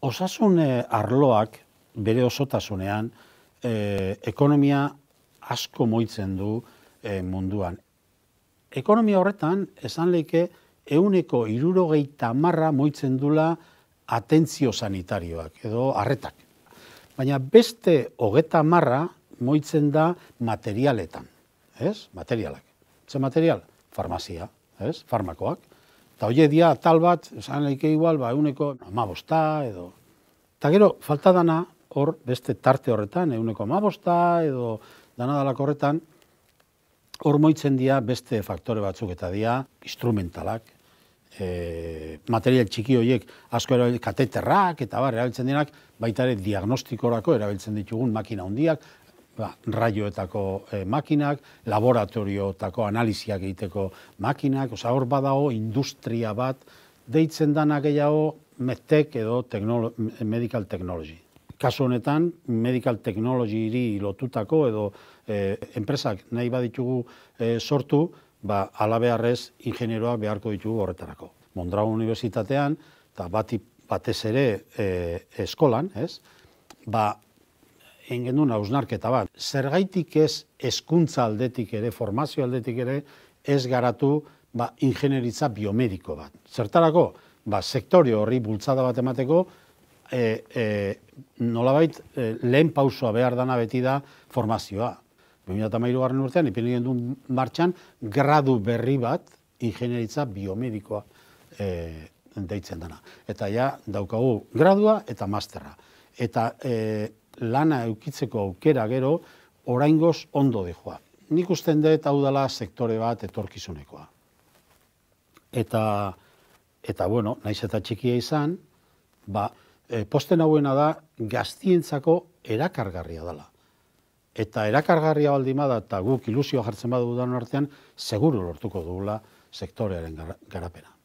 osasun eh, arloak bere osotasunean eh, ekonomia asko moitzen du eh, munduan. Ekonomia horretan, esan leke euneko irurogeita marra moitzen dula atentzio sanitarioak, edo arretak. Baina beste hogeta marra moitzen da materialetan. Ez? Materialak. Ze material? Farmazia. Ez? Farmakoak. Eta hoi dia, tal bat, esan leike igual, ba, euneko edo... Eta gero, falta dana hor beste tarte horretan, euneko amabosta edo dana dalako horretan, hor moitzen dia beste faktore batzuk eta dia instrumentalak, e, material txiki horiek asko erabiltzen, kateterrak eta bar, erabiltzen dienak, baita ere diagnostikorako erabiltzen ditugun makina hundiak, ba, raioetako e, eh, makinak, laboratorioetako analiziak egiteko makinak, oza, hor badao industria bat, deitzen dana gehiago metek edo teknolo, medical technology. Kasu honetan, medical technology iri lotutako edo eh, enpresak nahi baditugu eh, sortu, ba, alabeharrez ingenieroa beharko ditugu horretarako. Mondrago Universitatean, eta bati batez ere eskolan, ez? Ba, engenduna ausnarketa bat. Zergaitik ez eskuntza aldetik ere, formazio aldetik ere, ez garatu ba, ingenieritza biomediko bat. Zertarako, ba, sektorio horri bultzada bat emateko, e, e, nolabait e, lehen pausoa behar dana beti da formazioa. 2008 garen urtean, ipinik martxan, gradu berri bat ingenieritza biomedikoa e, deitzen dana. Eta ja, daukagu gradua eta masterra. Eta e, lana eukitzeko aukera gero, oraingoz ondo dejoa. Nik usten dut hau dela sektore bat etorkizunekoa. Eta, eta bueno, naiz eta txikia izan, ba, eh, posten hauena da gaztientzako erakargarria dela. Eta erakargarria baldima da, eta guk ilusio jartzen badu dan artean, seguru lortuko dugula sektorearen garapena.